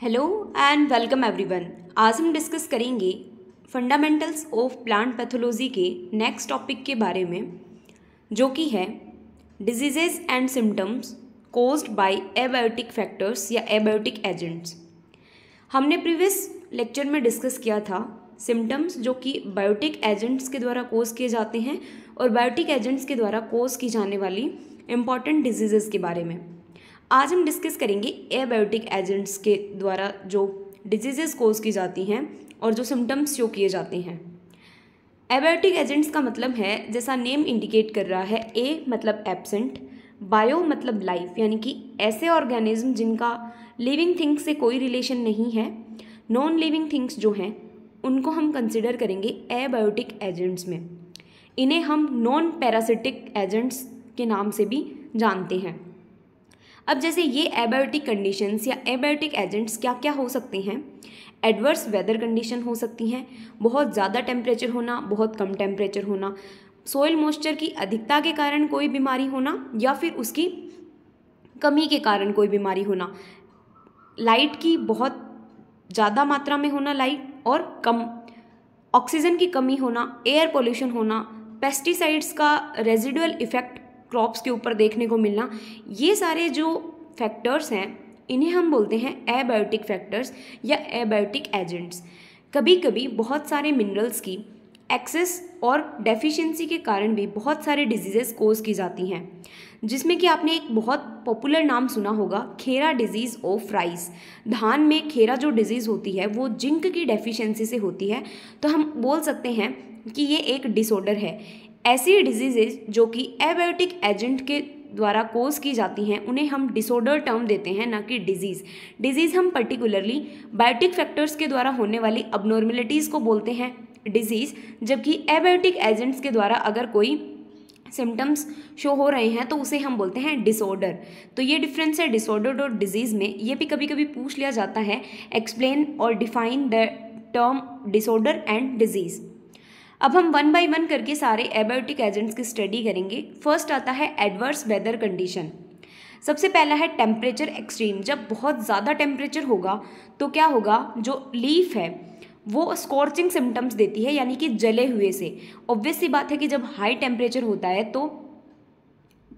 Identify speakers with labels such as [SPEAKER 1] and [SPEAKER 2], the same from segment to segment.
[SPEAKER 1] hello and welcome everyone आज हम discuss करेंगे फंडामेंटल्स ऑफ प्लांट पैथोलॉजी के नेक्स्ट टॉपिक के बारे में जो कि है diseases and symptoms caused by abiotic factors या एबायोटिक एजेंट्स हमने प्रीवियस लेक्चर में डिस्कस किया था सिम्टम्स जो कि बायोटिक एजेंट्स के द्वारा कोज किए जाते हैं और बायोटिक एजेंट्स के द्वारा कोज की जाने वाली इम्पॉर्टेंट डिजीजेज के बारे में आज हम डिस्कस करेंगे एबायोटिक एजेंट्स के द्वारा जो डिजीजेस कोज की जाती हैं और जो सिम्टम्स शो किए जाते हैं एबायोटिक एजेंट्स का मतलब है जैसा नेम इंडिकेट कर रहा है ए मतलब एबसेंट बायो मतलब लाइफ यानी कि ऐसे ऑर्गेनिज्म जिनका लिविंग थिंग्स से कोई रिलेशन नहीं है नॉन लिविंग थिंग्स जो हैं उनको हम कंसिडर करेंगे एबायोटिक एजेंट्स में इन्हें हम नॉन पैरासिटिक एजेंट्स के नाम से भी जानते हैं अब जैसे ये एबायोटिक कंडीशंस या एबायोटिक एजेंट्स क्या क्या हो सकते हैं एडवर्स वेदर कंडीशन हो सकती हैं बहुत ज़्यादा टेम्परेचर होना बहुत कम टेम्परेचर होना सोयल मॉइस्चर की अधिकता के कारण कोई बीमारी होना या फिर उसकी कमी के कारण कोई बीमारी होना लाइट की बहुत ज़्यादा मात्रा में होना लाइट और कम ऑक्सीजन की कमी होना एयर पोल्यूशन होना पेस्टिसाइड्स का रेजिडुअल इफेक्ट क्रॉप्स के ऊपर देखने को मिलना ये सारे जो फैक्टर्स हैं इन्हें हम बोलते हैं एबायोटिक फैक्टर्स या एबायोटिक एजेंट्स कभी कभी बहुत सारे मिनरल्स की एक्सेस और डेफिशिएंसी के कारण भी बहुत सारे डिजीज़ेस कोज की जाती हैं जिसमें कि आपने एक बहुत पॉपुलर नाम सुना होगा खेरा डिजीज़ ऑफ राइस धान में खेरा जो डिजीज़ होती है वो जिंक की डेफिशिएंसी से होती है तो हम बोल सकते हैं कि ये एक डिसऑर्डर है ऐसी डिजीजेज जो कि एबायोटिक एजेंट के द्वारा कोज की जाती हैं उन्हें हम डिसऑर्डर टर्म देते हैं ना कि डिजीज़ डिजीज़ हम पर्टिकुलरली बायोटिक फैक्टर्स के द्वारा होने वाली अबनॉर्मिलिटीज़ को बोलते हैं डिजीज़ जबकि एबायोटिक एजेंट्स के द्वारा अगर कोई सिम्टम्स शो हो रहे हैं तो उसे हम बोलते हैं डिसऑर्डर तो ये डिफरेंस है डिसऑर्डर और डिजीज़ में ये भी कभी कभी पूछ लिया जाता है एक्सप्लेन और define the term disorder and disease अब हम वन बाय वन करके सारे एबायोटिक एजेंट्स की स्टडी करेंगे फर्स्ट आता है एडवर्स वेदर कंडीशन सबसे पहला है टेम्परेचर एक्सट्रीम जब बहुत ज़्यादा टेम्परेचर होगा तो क्या होगा जो लीफ है वो स्कॉर्चिंग सिम्टम्स देती है यानी कि जले हुए से ऑब्वियस सी बात है कि जब हाई टेम्परेचर होता है तो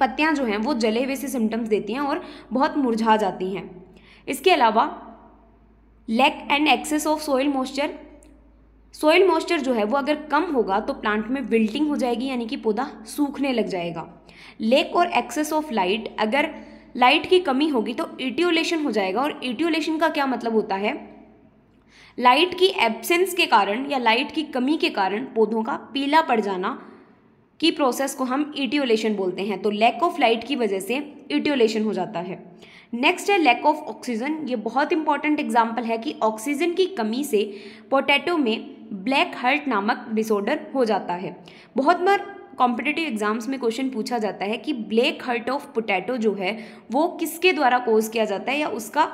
[SPEAKER 1] पत्तियाँ जो हैं वो जले हुए से सिम्टम्स देती हैं और बहुत मुरझा जाती हैं इसके अलावा lack and excess of soil moisture soil moisture जो है वो अगर कम होगा तो प्लांट में विल्टिंग हो जाएगी यानी कि पौधा सूखने लग जाएगा लेक और एक्सेस ऑफ लाइट अगर लाइट की कमी होगी तो इटियोलेशन हो जाएगा और इटियोलेशन का क्या मतलब होता है लाइट की एब्सेंस के कारण या लाइट की कमी के कारण पौधों का पीला पड़ जाना की प्रोसेस को हम इटियोलेशन बोलते हैं तो लैक ऑफ लाइट की वजह से इटियोलेशन हो जाता है नेक्स्ट है लैक ऑफ ऑक्सीजन ये बहुत इंपॉर्टेंट एग्जाम्पल है कि ऑक्सीजन की कमी से पोटैटो में ब्लैक हर्ट नामक डिसऑर्डर हो जाता है बहुत बार कॉम्पिटेटिव एग्जाम्स में क्वेश्चन पूछा जाता है कि ब्लैक हर्ट ऑफ पोटैटो जो है वो किसके द्वारा कोज किया जाता है या उसका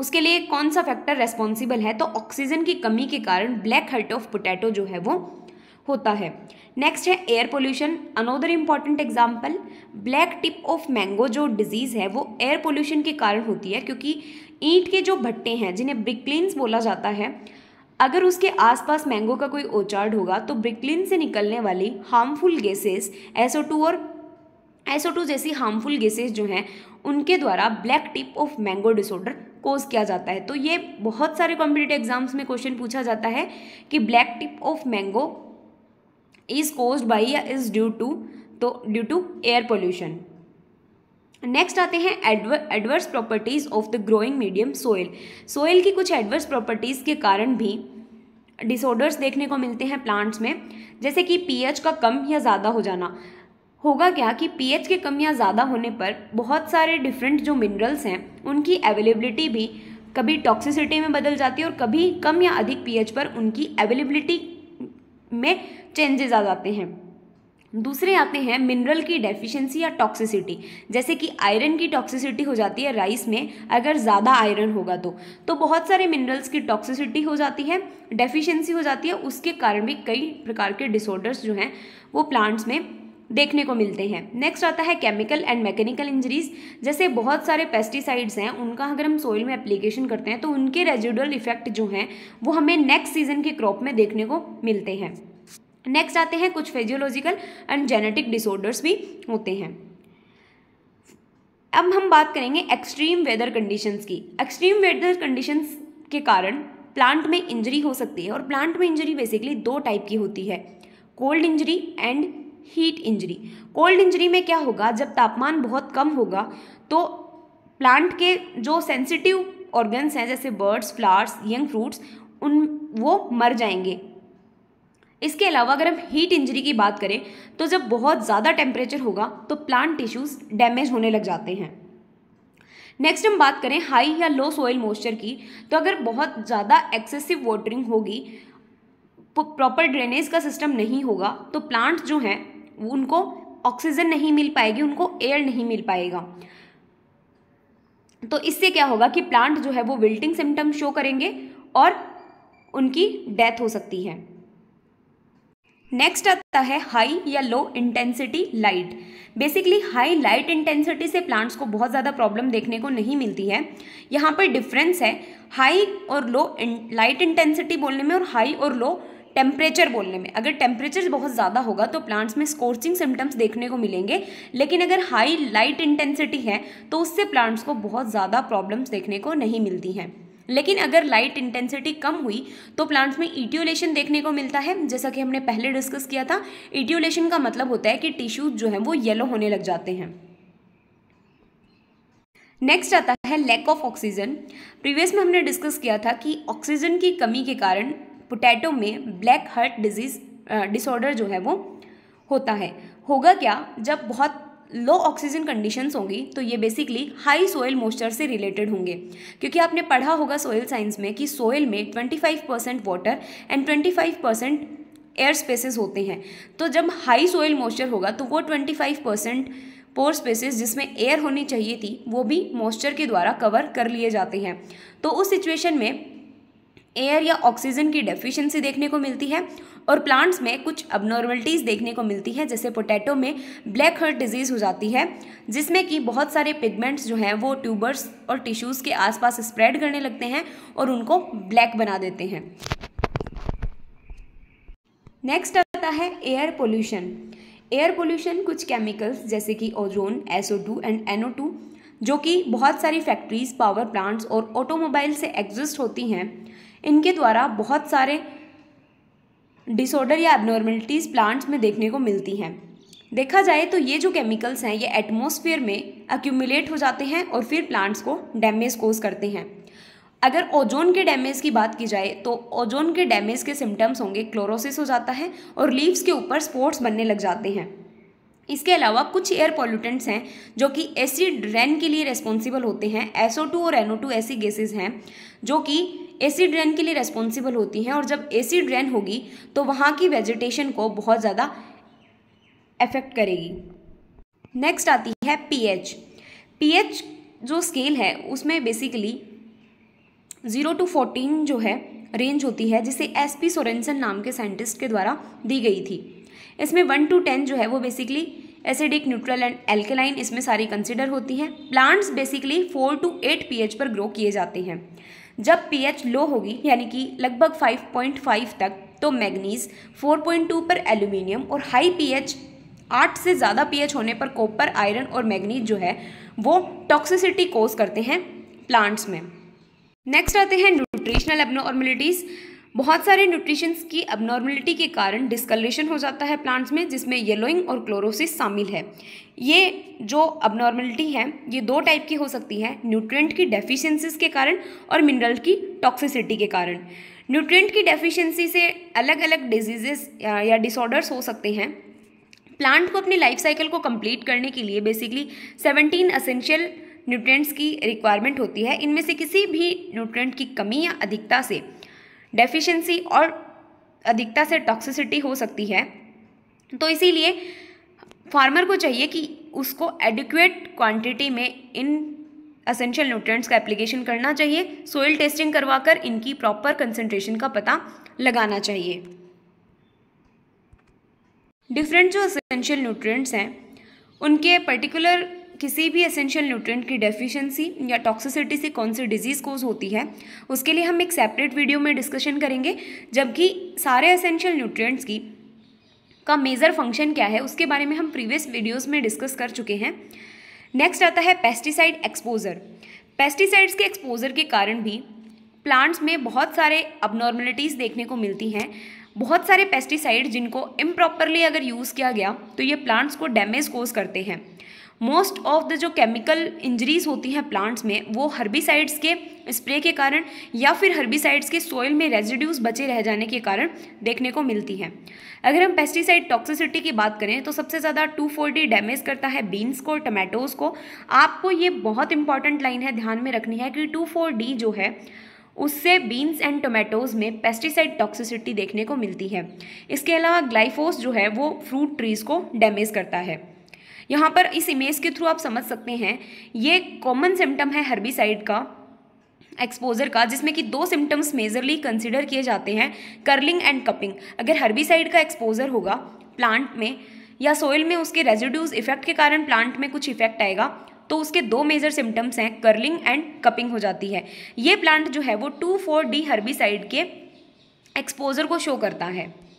[SPEAKER 1] उसके लिए कौन सा फैक्टर रेस्पॉन्सिबल है तो ऑक्सीजन की कमी के कारण ब्लैक हर्ट ऑफ पोटैटो जो है वो होता है नेक्स्ट है air pollution another important example black tip of mango जो डिजीज़ है वो एयर पोल्यूशन के कारण होती है क्योंकि ईंट के जो भट्टे हैं जिन्हें ब्रिकलिनस बोला जाता है अगर उसके आसपास मैंगो का कोई ओचार्ड होगा तो ब्रिकलिन से निकलने वाली हार्मफुल गैसेस एसओ और एसओ जैसी हार्मफुल गैसेस जो हैं उनके द्वारा black tip of mango disorder cause किया जाता है तो ये बहुत सारे कॉम्पिटेटिव एग्जाम्स में क्वेश्चन पूछा जाता है कि black tip of mango is cause by या इज ड्यू टू तो due to air pollution next आते हैं adverse properties of the growing medium soil soil की कुछ एडवर्स प्रॉपर्टीज़ के कारण भी डिसऑर्डर्स देखने को मिलते हैं प्लांट्स में जैसे कि पीएच का कम या ज़्यादा हो जाना होगा क्या कि पीएच के कम या ज़्यादा होने पर बहुत सारे डिफरेंट जो मिनरल्स हैं उनकी अवेलेबिलिटी भी कभी टॉक्सिसिटी में बदल जाती है और कभी कम या अधिक पीएच पर उनकी अवेलेबिलिटी में चेंजेस आ जाते हैं दूसरे आते हैं मिनरल की डेफिशिएंसी या टॉक्सिसिटी जैसे कि आयरन की टॉक्सिसिटी हो जाती है राइस में अगर ज़्यादा आयरन होगा तो तो बहुत सारे मिनरल्स की टॉक्सिसिटी हो जाती है डेफिशिएंसी हो जाती है उसके कारण भी कई प्रकार के डिसऑर्डर्स जो हैं वो प्लांट्स में देखने को मिलते हैं नेक्स्ट आता है केमिकल एंड मैकेनिकल इंजरीज जैसे बहुत सारे पेस्टिसाइड्स हैं उनका अगर हम सोइल में एप्लीकेशन करते हैं तो उनके रेजिडुअल इफेक्ट जो हैं वो हमें नेक्स्ट सीजन के क्रॉप में देखने को मिलते हैं नेक्स्ट आते हैं कुछ फिजियोलॉजिकल एंड जेनेटिक डिसऑर्डर्स भी होते हैं अब हम बात करेंगे एक्सट्रीम वेदर कंडीशंस की एक्सट्रीम वेदर कंडीशंस के कारण प्लांट में इंजरी हो सकती है और प्लांट में इंजरी बेसिकली दो टाइप की होती है cold injury and heat injury cold injury में क्या होगा जब तापमान बहुत कम होगा तो प्लांट के जो सेंसिटिव ऑर्गन्स हैं जैसे बर्ड्स फ्लावर्स यंग फ्रूट्स उन वो मर जाएंगे इसके अलावा अगर हम हीट इंजरी की बात करें तो जब बहुत ज़्यादा टेम्परेचर होगा तो प्लांट टिश्यूज़ डैमेज होने लग जाते हैं नेक्स्ट हम बात करें हाई या लो सोइल मॉइस्चर की तो अगर बहुत ज़्यादा एक्सेसिव वाटरिंग होगी प्रॉपर तो ड्रेनेज का सिस्टम नहीं होगा तो प्लांट जो हैं उनको ऑक्सीजन नहीं मिल पाएगी उनको एयर नहीं मिल पाएगा तो इससे क्या होगा कि प्लांट जो है वो विल्टिंग सिम्टम शो करेंगे और उनकी डेथ हो सकती है नेक्स्ट आता है हाई या low intensity light basically high light intensity से प्लांट्स को बहुत ज़्यादा प्रॉब्लम देखने को नहीं मिलती है यहाँ पर डिफरेंस है हाई और लो लाइट इंटेंसिटी बोलने में और हाई और लो टेम्परेचर बोलने में अगर टेम्परेचर बहुत ज़्यादा होगा तो प्लांट्स में स्कोर्चिंग सिम्टम्स देखने को मिलेंगे लेकिन अगर हाई लाइट इंटेंसिटी है तो उससे प्लांट्स को बहुत ज़्यादा प्रॉब्लम्स देखने को नहीं मिलती हैं लेकिन अगर लाइट इंटेंसिटी कम हुई तो प्लांट्स में इट्यूलेशन देखने को मिलता है जैसा कि हमने पहले डिस्कस किया था इट्यूलेशन का मतलब होता है कि टिश्यूज जो हैं वो येलो होने लग जाते हैं नेक्स्ट आता है लैक ऑफ ऑक्सीजन प्रीवियस में हमने डिस्कस किया था कि ऑक्सीजन की कमी के कारण पोटैटो में ब्लैक हार्ट डिजीज डिसऑर्डर जो है वो होता है होगा क्या जब बहुत लो ऑक्सीजन कंडीशंस होंगी तो ये बेसिकली हाई सोयल मॉइस्चर से रिलेटेड होंगे क्योंकि आपने पढ़ा होगा सोयल साइंस में कि सोयल में 25 percent water and 25 percent air spaces होते हैं तो जब हाई सोयल मॉइस्चर होगा तो वो 25 परसेंट पोर स्पेसेस जिसमें एयर होनी चाहिए थी वो भी मॉइस्चर के द्वारा कवर कर लिए जाते हैं तो उस सिचुएशन में एयर या ऑक्सीजन की डेफिशिएंसी देखने को मिलती है और प्लांट्स में कुछ अबनॉर्मलिटीज़ देखने को मिलती है जैसे पोटैटो में ब्लैक हर्ट डिजीज़ हो जाती है जिसमें कि बहुत सारे पिगमेंट्स जो हैं वो ट्यूबर्स और टिश्यूज़ के आसपास स्प्रेड करने लगते हैं और उनको ब्लैक बना देते हैं नेक्स्ट आता है एयर पोल्यूशन एयर पोल्यूशन कुछ केमिकल्स जैसे कि ozone SO and NO two जो कि बहुत सारी फैक्ट्रीज पावर प्लांट्स और ऑटोमोबाइल से एग्जिस्ट होती हैं इनके द्वारा बहुत सारे डिसऑर्डर या एबनॉर्मेलिटीज़ प्लांट्स में देखने को मिलती हैं देखा जाए तो ये जो केमिकल्स हैं ये एटमोसफियर में अक्यूमुलेट हो जाते हैं और फिर प्लांट्स को डैमेज कोज करते हैं अगर ओजोन के डैमेज की बात की जाए तो ओजोन के डैमेज के सिम्टम्स होंगे क्लोरोसिस हो जाता है और लीव्स के ऊपर स्पोर्ट्स बनने लग जाते हैं इसके अलावा कुछ एयर पॉल्यूटेंट्स हैं जो कि एसिड रेन के लिए रेस्पॉन्सिबल होते हैं एसओ टू और एनओ टू ऐसी गैसेज हैं जो कि एसिड रेन के लिए रेस्पॉन्सिबल होती हैं और जब एसिड रेन होगी तो वहाँ की वेजिटेशन को बहुत ज़्यादा इफेक्ट करेगी नेक्स्ट आती है पीएच पीएच जो स्केल है उसमें बेसिकली ज़ीरो टू फोर्टीन जो है रेंज होती है जिसे एस पी सोरेंसन नाम के साइंटिस्ट के द्वारा दी गई थी इसमें वन टू टेन जो है वो basically acidic neutral and alkaline इसमें सारी कंसिडर होती हैं plants basically four to eight P पर ग्रो किए जाते हैं जब पी लो होगी यानी कि लगभग फाइव तक तो मैगनीज 4.2 पर एल्यूमिनियम और हाई पीएच 8 से ज़्यादा पीएच होने पर कॉपर आयरन और मैग्नीज जो है वो टॉक्सिसिटी कोस करते हैं प्लांट्स में नेक्स्ट आते हैं न्यूट्रिशनल एबनॉर्मलिटीज़ बहुत सारे न्यूट्रिशंस की अबनॉर्मलिटी के कारण डिस्कलरेशन हो जाता है प्लांट्स में जिसमें येलोइंग और क्लोरोसिस शामिल है ये जो अबनॉर्मलिटी है ये दो टाइप की हो सकती है न्यूट्रिएंट की डेफिशिएंसीज के कारण और मिनरल की टॉक्सिसिटी के कारण न्यूट्रिएंट की डेफिशिएंसी से अलग अलग डिजीजेस या डिसऑर्डर्स हो सकते हैं प्लांट को अपनी लाइफ साइकिल को कम्प्लीट करने के लिए बेसिकली सेवनटीन असेंशियल न्यूट्रेंट्स की रिक्वायरमेंट होती है इनमें से किसी भी न्यूट्रेंट की कमी या अधिकता से डेफिशिएंसी और अधिकता से टॉक्सिसिटी हो सकती है तो इसीलिए फार्मर को चाहिए कि उसको एडिक्वेट क्वांटिटी में इन असेंशियल न्यूट्रिएंट्स का एप्लीकेशन करना चाहिए सोइल टेस्टिंग करवाकर इनकी प्रॉपर कंसनट्रेशन का पता लगाना चाहिए डिफरेंट जो असेंशियल न्यूट्रिएंट्स हैं उनके पर्टिकुलर किसी भी एसेंशियल न्यूट्रिएंट की डेफिशिएंसी या टॉक्सिसिटी से कौन सी डिजीज़ कोज होती है उसके लिए हम एक सेपरेट वीडियो में डिस्कशन करेंगे जबकि सारे एसेंशियल न्यूट्रिएंट्स की का मेजर फंक्शन क्या है उसके बारे में हम प्रीवियस वीडियोस में डिस्कस कर चुके हैं नेक्स्ट आता है पेस्टिसाइड एक्सपोजर पेस्टिसाइड्स के एक्सपोजर के कारण भी प्लांट्स में बहुत सारे अबनॉर्मलिटीज़ देखने को मिलती हैं बहुत सारे पेस्टिसाइड जिनको इम्प्रॉपरली अगर यूज़ किया गया तो ये प्लांट्स को डैमेज कोज करते हैं मोस्ट ऑफ द जो केमिकल इंजरीज होती हैं प्लांट्स में वो हर्बिसाइड्स के स्प्रे के कारण या फिर हर्बिसाइड्स के सॉइल में रेजिड्यूज बचे रह जाने के कारण देखने को मिलती हैं अगर हम पेस्टिसाइड टॉक्सिसिटी की बात करें तो सबसे ज़्यादा टू फोर्टी डैमेज करता है बीन्स को टमाटोज़ को आपको ये बहुत इंपॉर्टेंट लाइन है ध्यान में रखनी है कि टू फोर डी जो है उससे बीन्स एंड टोमेटोज़ में पेस्टिसाइड टॉक्सिसिटी देखने को मिलती है इसके अलावा ग्लाइफोस जो है वो फ्रूट ट्रीज़ को डैमेज करता है यहाँ पर इस इमेज के थ्रू आप समझ सकते हैं ये कॉमन सिम्टम है हर्बिसाइड का एक्सपोजर का जिसमें कि दो सिम्टम्स मेजरली कंसिडर किए जाते हैं कर्लिंग एंड कपिंग अगर हर्बिसाइड का एक्सपोजर होगा प्लांट में या सोइल में उसके रेजिड्यूज इफेक्ट के कारण प्लांट में कुछ इफेक्ट आएगा तो उसके दो मेजर सिम्टम्स हैं कर्लिंग एंड कपिंग हो जाती है ये प्लांट जो है वो टू फोर डी हर्बिसाइड के एक्सपोजर को शो करता है